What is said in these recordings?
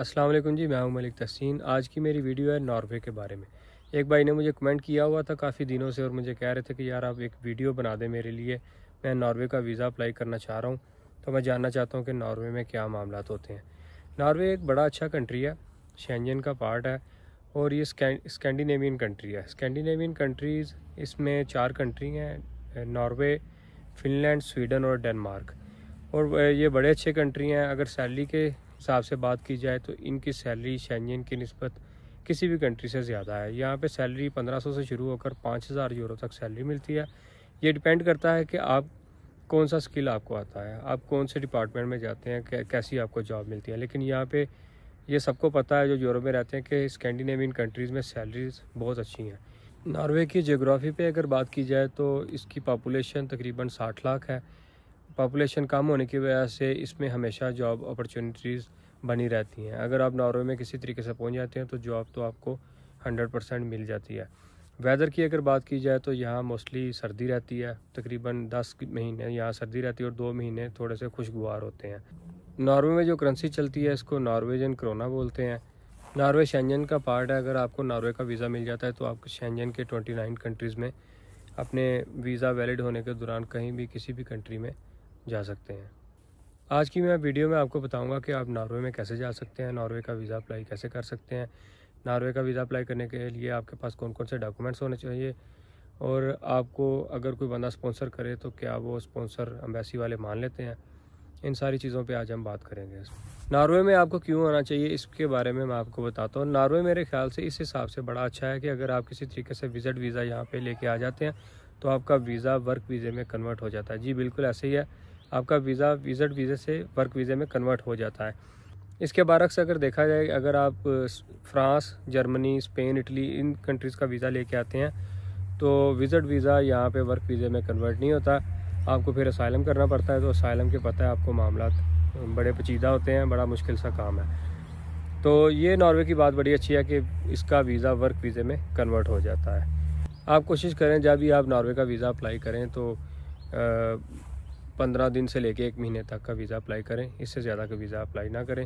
असलम जी मैं हूं मलिक तहसीन आज की मेरी वीडियो है नॉर्वे के बारे में एक भाई ने मुझे कमेंट किया हुआ था काफ़ी दिनों से और मुझे कह रहे थे कि यार आप एक वीडियो बना दें मेरे लिए मैं नॉर्वे का वीज़ा अप्लाई करना चाह रहा हूँ तो मैं जानना चाहता हूँ कि नॉर्वे में क्या मामला होते हैं नॉर्वे एक बड़ा अच्छा कंट्री है शेंजन का पार्ट है और ये स्कैंडिनेवियन कंट्री है स्कैंडिनेवियन कंट्रीज़ इसमें चार कंट्री हैं नॉर्वे फिनलैंड स्वीडन और डेनमार्क और ये बड़े अच्छे कंट्री हैं अगर सैलरी के हिसाब से बात की जाए तो इनकी सैलरी शैंजन की नस्बत किसी भी कंट्री से ज़्यादा है यहाँ पे सैलरी 1500 से शुरू होकर 5000 यूरो तक सैलरी मिलती है ये डिपेंड करता है कि आप कौन सा स्किल आपको आता है आप कौन से डिपार्टमेंट में जाते हैं कैसी आपको जॉब मिलती है लेकिन यहाँ पे ये सबको पता है जो यूरोप में रहते हैं कि स्कैंडिनेवियन कंट्रीज़ में सैलरीज बहुत अच्छी हैं नॉर्वे की जोग्राफ़ी पर अगर बात की जाए तो इसकी पापुलेशन तकरीबन साठ लाख है पॉपुलेशन कम होने की वजह से इसमें हमेशा जॉब अपॉर्चुनिटीज़ बनी रहती हैं अगर आप नॉर्वे में किसी तरीके से पहुंच जाते हैं तो जॉब तो आपको हंड्रेड परसेंट मिल जाती है वेदर की अगर बात की जाए तो यहाँ मोस्टली सर्दी रहती है तकरीबन दस महीने यहाँ सर्दी रहती है और दो महीने थोड़े से खुशगवार होते हैं नॉर्वे में जो करेंसी चलती है इसको नॉर्वेजन करोना बोलते हैं नॉर्वे शेंजन का पार्ट है अगर आपको नॉर्वे का वीज़ा मिल जाता है तो आप शेंजन के ट्वेंटी कंट्रीज़ में अपने वीज़ा वैलिड होने के दौरान कहीं भी किसी भी कंट्री में जा सकते हैं आज की मैं वीडियो में आपको बताऊंगा कि आप नॉर्वे में कैसे जा सकते हैं नॉर्वे का वीज़ा अप्लाई कैसे कर सकते हैं नॉर्वे का वीज़ा अप्लाई करने के लिए आपके पास कौन कौन से डॉक्यूमेंट्स होने चाहिए और आपको अगर कोई बंदा स्पॉन्सर करे तो क्या वो स्पॉन्सर एम्बेसी वाले मान लेते हैं इन सारी चीज़ों पे आज हम बात करेंगे नॉर्वे में आपको क्यों आना चाहिए इसके बारे में मैं आपको बताता हूँ नॉर्वे मेरे ख्याल से इस हिसाब से बड़ा अच्छा है कि अगर आप किसी तरीके से विज़िट वीज़ा यहाँ पे लेके आ जाते हैं तो आपका वीज़ा वर्क वीज़े में कन्वर्ट हो जाता है जी बिल्कुल ऐसे ही है आपका वीज़ा विजिट वीज़े से वर्क वीज़े में कन्वर्ट हो जाता है इसके बारक्स अगर देखा जाए अगर आप फ्रांस जर्मनी स्पेन इटली इन कंट्रीज़ का वीज़ा लेके आते हैं तो विज़ट वीज़ा यहाँ पे वर्क वीज़े में कन्वर्ट नहीं होता आपको फिर असाइलम करना पड़ता है तो असाइलम के पता है आपको मामला बड़े पचीदा होते हैं बड़ा मुश्किल सा काम है तो ये नॉर्वे की बात बड़ी अच्छी है कि इसका वीज़ा वर्क वीज़े में कन्वर्ट हो जाता है आप कोशिश करें जब भी आप नॉर्वे का वीज़ा अप्लाई करें तो आ, पंद्रह दिन से लेके एक महीने तक का वीज़ा अप्लाई करें इससे ज़्यादा का वीज़ा अप्लाई ना करें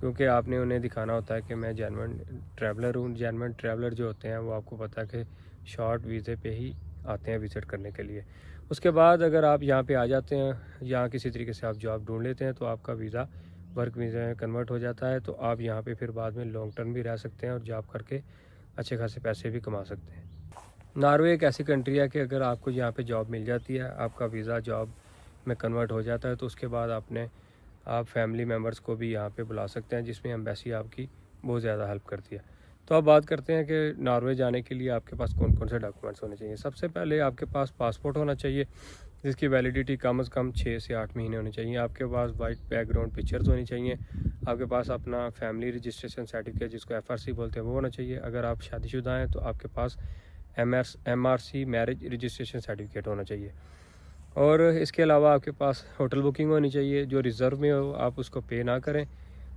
क्योंकि आपने उन्हें दिखाना होता है कि मैं जैनवन ट्रैवलर हूँ जैनवन ट्रैवलर जो होते हैं वो आपको पता है कि शॉर्ट वीज़े पे ही आते हैं विज़िट करने के लिए उसके बाद अगर आप यहाँ पे आ जाते हैं यहाँ किसी तरीके से आप जॉब ढूंढ लेते हैं तो आपका वीज़ा वर्क वीज़ा में कन्वर्ट हो जाता है तो आप यहाँ पर फिर बाद में लॉन्ग टर्म भी रह सकते हैं और जॉब करके अच्छे खासे पैसे भी कमा सकते हैं नार्वे एक ऐसी कंट्री है कि अगर आपको यहाँ पर जॉब मिल जाती है आपका वीज़ा जॉब में कन्वर्ट हो जाता है तो उसके बाद आपने आप फैमिली मेम्बर्स को भी यहाँ पे बुला सकते हैं जिसमें एम्बेसी आपकी बहुत ज़्यादा हेल्प करती है तो अब बात करते हैं कि नॉर्वे जाने के लिए आपके पास कौन कौन से डॉक्यूमेंट्स होने चाहिए सबसे पहले आपके पास पासपोर्ट होना चाहिए जिसकी वैलिडिटी कम अज़ कम छः से आठ महीने होने चाहिए आपके पास वाइट बैकग्राउंड पिक्चर्स होनी चाहिए आपके पास अपना फैमिली रजिस्ट्रेशन सर्टिफिकेट जिसको एफ बोलते हैं वो होना चाहिए अगर आप शादीशुदा हैं तो आपके पास M M R C marriage registration certificate होना चाहिए और इसके अलावा आपके पास होटल बुकिंग होनी चाहिए जो रिज़र्व में हो आप उसको पे ना करें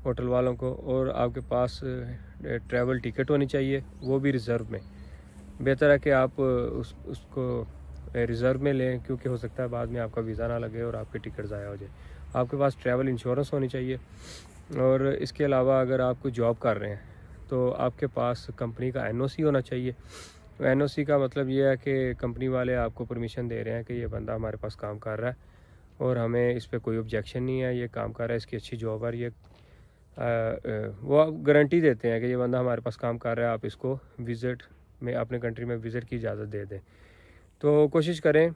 होटल वालों को और आपके पास ट्रैवल टिकट होनी चाहिए वो भी रिज़र्व में बेहतर है कि आप उस उसको रिज़र्व में लें क्योंकि हो सकता है बाद में आपका वीज़ा ना लगे और आपके टिकट ज़ाया हो जाए आपके पास ट्रैवल इंश्योरेंस होनी चाहिए और इसके अलावा अगर आप कोई जॉब कर रहे हैं तो आपके पास कंपनी का एनओसी होना चाहिए तो एन का मतलब ये है कि कंपनी वाले आपको परमिशन दे रहे हैं कि ये बंदा हमारे पास काम कर रहा है और हमें इस पर कोई ऑब्जेक्शन नहीं है ये काम कर रहा है इसकी अच्छी जॉब है ये आ, वो आप गारंटी देते हैं कि ये बंदा हमारे पास काम कर रहा है आप इसको विज़िट में अपने कंट्री में विज़िट की इजाज़त दे दें तो कोशिश करें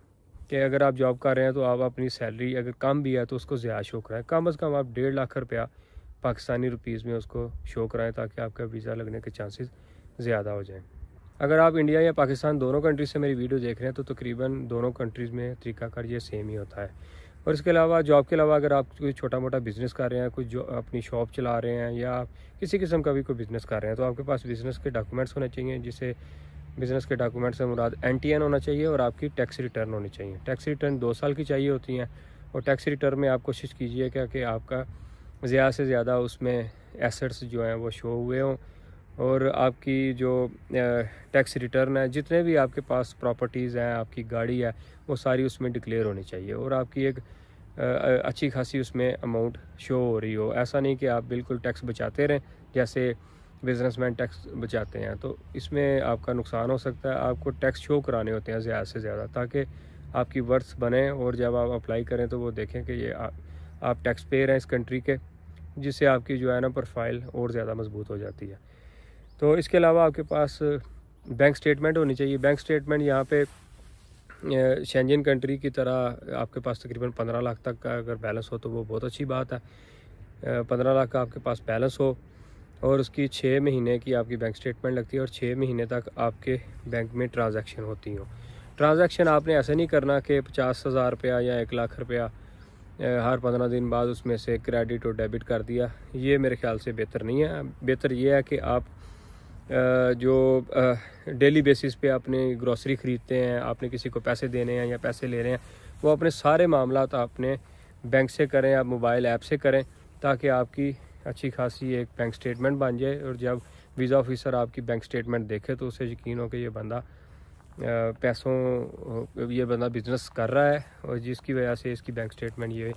कि अगर आप जॉब कर रहे हैं तो आप अपनी सैलरी अगर कम भी है तो उसको ज़्यादा शो कराएँ कम अज़ कम आप डेढ़ लाख रुपया पाकिस्तानी रुपीज़ में उसको शो कराएँ ताकि आपका वीज़ा लगने के चांसेस ज़्यादा हो जाएँ अगर आप इंडिया या पाकिस्तान दोनों कंट्री से मेरी वीडियो देख रहे हैं तो तकरीबन तो दोनों कंट्रीज़ में तरीकाकार ये सेम ही होता है और इसके अलावा जॉब के अलावा अगर आप कोई छोटा मोटा बिज़नेस कर रहे हैं कुछ जो अपनी शॉप चला रहे हैं या किसी किस्म का भी कोई बिज़नेस कर रहे हैं तो आपके पास बिज़नेस के डॉक्यूमेंट्स होने चाहिए जिसे बिज़नेस के डॉक्यूमेंट्स से मुराद एन टी एन होना चाहिए और आपकी टैक्स रिटर्न होनी चाहिए टैक्स रिटर्न दो साल की चाहिए होती हैं और टैक्स रिटर्न में आप कोशिश कीजिए क्या कि आपका ज़्यादा से ज़्यादा उसमें एसेट्स जो हैं वो शो हुए हों और आपकी जो टैक्स रिटर्न है जितने भी आपके पास प्रॉपर्टीज़ हैं आपकी गाड़ी है वो सारी उसमें डिक्लेयर होनी चाहिए और आपकी एक अच्छी खासी उसमें अमाउंट शो हो रही हो ऐसा नहीं कि आप बिल्कुल टैक्स बचाते रहें जैसे बिजनेसमैन टैक्स बचाते हैं तो इसमें आपका नुकसान हो सकता है आपको टैक्स शो कराने होते हैं ज़्यादा से ज़्यादा ताकि आपकी वर्थ बने और जब आप अप्लाई करें तो वो देखें कि ये आप, आप टैक्स पेयर हैं इस कंट्री के जिससे आपकी जो है ना प्रोफाइल और ज़्यादा मजबूत हो जाती है तो इसके अलावा आपके पास बैंक स्टेटमेंट होनी चाहिए बैंक स्टेटमेंट यहाँ पे शेंजन कंट्री की तरह आपके पास तकरीबन पंद्रह लाख तक का अगर बैलेंस हो तो वो बहुत अच्छी बात है पंद्रह लाख का आपके पास बैलेंस हो और उसकी छः महीने की आपकी बैंक स्टेटमेंट लगती है और छः महीने तक आपके बैंक में ट्रांज़ेक्शन होती हो ट्रांज़ेक्शन आपने ऐसे नहीं करना कि पचास हज़ार रुपया या एक लाख रुपया हर पंद्रह दिन बाद उसमें से क्रेडिट और डेबिट कर दिया ये मेरे ख्याल से बेहतर नहीं है बेहतर ये है कि आप जो डेली बेसिस पे आपने ग्रॉसरी ख़रीदते हैं आपने किसी को पैसे देने हैं या पैसे ले रहे हैं वो अपने सारे मामला आपने बैंक से करें आप मोबाइल ऐप से करें ताकि आपकी अच्छी खासी एक बैंक स्टेटमेंट बन जाए और जब वीज़ा ऑफिसर आपकी बैंक स्टेटमेंट देखे तो उसे यकीन हो कि ये बंदा पैसों ये बंदा बिज़नेस कर रहा है और जिसकी वजह से इसकी बैंक स्टेटमेंट ये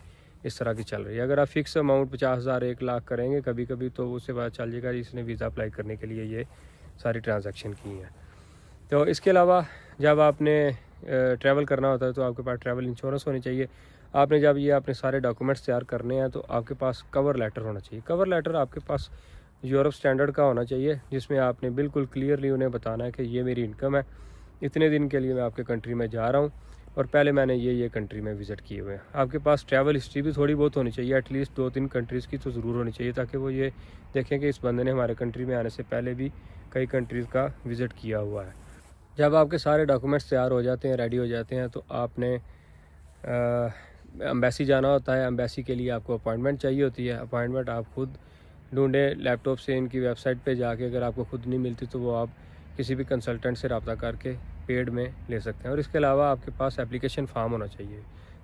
इस तरह की चल रही है अगर आप फिक्स अमाउंट पचास हज़ार एक लाख करेंगे कभी कभी तो उससे बाद चल जाएगा इसने वीज़ा अप्लाई करने के लिए ये सारी ट्रांजेक्शन की हैं तो इसके अलावा जब आपने ट्रैवल करना होता है तो आपके पास ट्रैवल इंश्योरेंस होनी चाहिए आपने जब ये अपने सारे डॉक्यूमेंट्स तैयार करने हैं तो आपके पास कवर लेटर होना चाहिए कवर लेटर आपके पास यूरोप स्टैंडर्ड का होना चाहिए जिसमें आपने बिल्कुल क्लियरली उन्हें बताना है कि ये मेरी इनकम है इतने दिन के लिए मैं आपके कंट्री में जा रहा हूँ और पहले मैंने ये ये कंट्री में विज़िट किए हुए हैं आपके पास ट्रैवल हिस्ट्री भी थोड़ी बहुत होनी चाहिए एटलीस्ट दो तीन कंट्रीज़ की तो ज़रूर होनी चाहिए ताकि वो ये देखें कि इस बंदे ने हमारे कंट्री में आने से पहले भी कई कंट्रीज़ का विज़िट किया हुआ है जब आपके सारे डॉक्यूमेंट्स तैयार हो जाते हैं रेडी हो जाते हैं तो आपने अम्बेसी जाना होता है अम्बेसी के लिए आपको अपॉइंटमेंट चाहिए होती है अपॉइंटमेंट आप खुद ढूंढे लैपटॉप से इनकी वेबसाइट पर जाके अगर आपको खुद नहीं मिलती तो वो आप किसी भी कंसल्टेंट से रबता करके पेड में ले सकते हैं और इसके अलावा आपके पास एप्लीकेशन फार्म होना चाहिए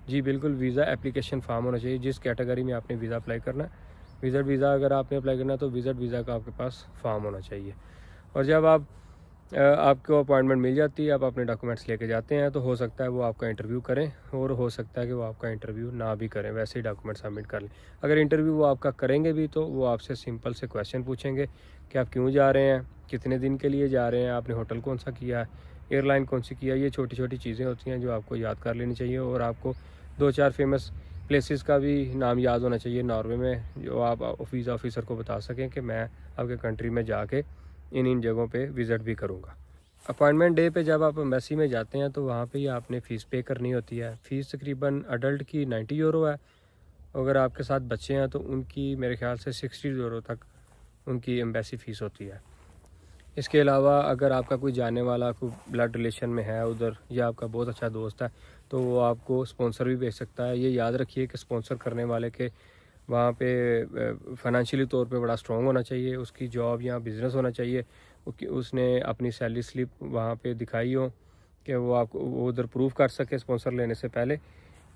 जी बिल्कुल वीज़ा एप्लीकेशन फार्म होना चाहिए जिस कैटेगरी में आपने वीज़ा अप्लाई करना है विजट वीज़ा अगर आपने अप्लाई करना है तो विज़ट वीज़ा का आपके पास फार्म होना चाहिए और जब आप आपको अपॉइंटमेंट मिल जाती है आप अपने डॉक्यूमेंट्स लेके जाते हैं तो हो सकता है वो आपका इंटरव्यू करें और हो सकता है कि वो आपका इंटरव्यू ना भी करें वैसे ही डॉक्यूमेंट सबमिट कर लें अगर इंटरव्यू वो आपका करेंगे भी तो वो आपसे सिंपल से क्वेश्चन पूछेंगे कि आप क्यों जा रहे हैं कितने दिन के लिए जा रहे हैं आपने होटल कौन सा किया है एयरलाइन कौन सी किया ये छोटी छोटी चीज़ें होती हैं जो आपको याद कर लेनी चाहिए और आपको दो चार फेमस प्लेसेस का भी नाम याद होना चाहिए नॉर्वे में जो आप वीज़ा ऑफिसर को बता सकें कि मैं आपके कंट्री में जाके इन इन जगहों पे विज़िट भी करूँगा अपॉइंटमेंट डे पे जब आप एम्बेसी में जाते हैं तो वहाँ पे ही आपने फ़ीस पे करनी होती है फ़ीस तकरीबन अडल्ट की नाइन्टी यूरो है अगर आपके साथ बच्चे हैं तो उनकी मेरे ख्याल से सिक्सटी यूरो तक उनकी एम्बेसी फ़ीस होती है इसके अलावा अगर आपका कोई जाने वाला कोई ब्लड रिलेशन में है उधर या आपका बहुत अच्छा दोस्त है तो वो आपको स्पॉन्सर भी भेज सकता है ये याद रखिए कि स्पॉन्सर करने वाले के वहाँ पे फाइनेंशियली तौर पे बड़ा स्ट्रॉन्ग होना चाहिए उसकी जॉब या बिज़नेस होना चाहिए उसने अपनी सैलरी स्लिप वहाँ पर दिखाई हो कि वो आपको वो उधर प्रूफ कर सके स्पॉन्सर लेने से पहले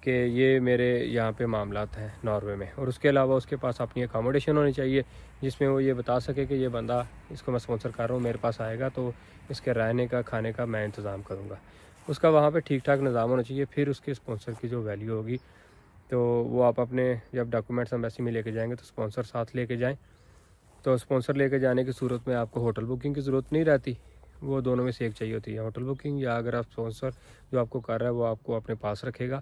कि ये मेरे यहाँ पे मामला हैं नॉर्वे में और उसके अलावा उसके पास अपनी अकोमोडेशन होनी चाहिए जिसमें वो ये बता सके कि ये बंदा इसको मैं स्पॉन्सर कर रहा हूँ मेरे पास आएगा तो इसके रहने का खाने का मैं इंतज़ाम करूँगा उसका वहाँ पे ठीक ठाक निज़ाम होना चाहिए फिर उसके स्पॉन्सर की जो वैल्यू होगी तो वो आप अपने जब डॉक्यूमेंट्स अम्बेसी में लेके जाएंगे तो स्पॉन्सर साथ लेके जाएं तो स्पॉन्सर लेके जाने की सूरत में आपको होटल बुकिंग की ज़रूरत नहीं रहती वो दोनों में से एक चाहिए होती है होटल बुकिंग या अगर आप स्पॉन्सर जो आपको कर रहा है वो आपको अपने पास रखेगा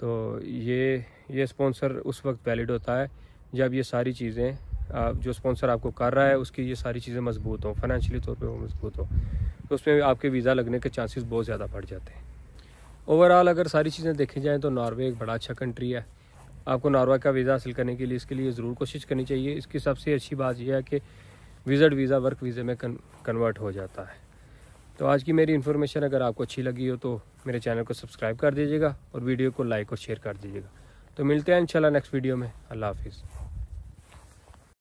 तो ये ये स्पॉन्सर उस वक्त वैलिड होता है जब ये सारी चीज़ें आप जो स्पॉन्सर आपको कर रहा है उसकी ये सारी चीज़ें मजबूत हों फाइनेंशियली तौर पे वो मजबूत हो तो उसमें आपके वीज़ा लगने के चांसेस बहुत ज़्यादा बढ़ जाते हैं ओवरऑल अगर सारी चीज़ें देखी जाएँ तो नॉर्वे एक बड़ा अच्छा कंट्री है आपको नॉर्वे का वीज़ा हासिल करने के लिए इसके लिए ज़रूर कोशिश करनी चाहिए इसकी सबसे अच्छी बात यह है कि विजट वीज़ा वर्क वीज़े में कन्वर्ट हो जाता है तो आज की मेरी इन्फॉर्मेशन अगर आपको अच्छी लगी हो तो मेरे चैनल को सब्सक्राइब कर दीजिएगा और वीडियो को लाइक और शेयर कर दीजिएगा तो मिलते हैं इंशाल्लाह नेक्स्ट वीडियो में अल्लाह हाफिज़